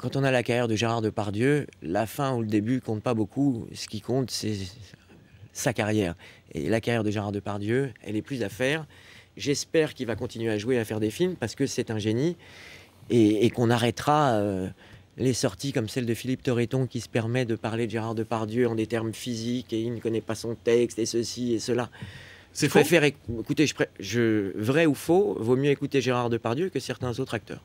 Quand on a la carrière de Gérard Depardieu, la fin ou le début compte pas beaucoup. Ce qui compte, c'est sa carrière. Et la carrière de Gérard Depardieu, elle est plus à faire. J'espère qu'il va continuer à jouer et à faire des films parce que c'est un génie et, qu'on arrêtera euh, les sorties comme celle de Philippe Torreton qui se permet de parler de Gérard Depardieu en des termes physiques et il ne connaît pas son texte et ceci et cela. C'est faux. vrai ou faux, vaut mieux écouter Gérard Depardieu que certains autres acteurs.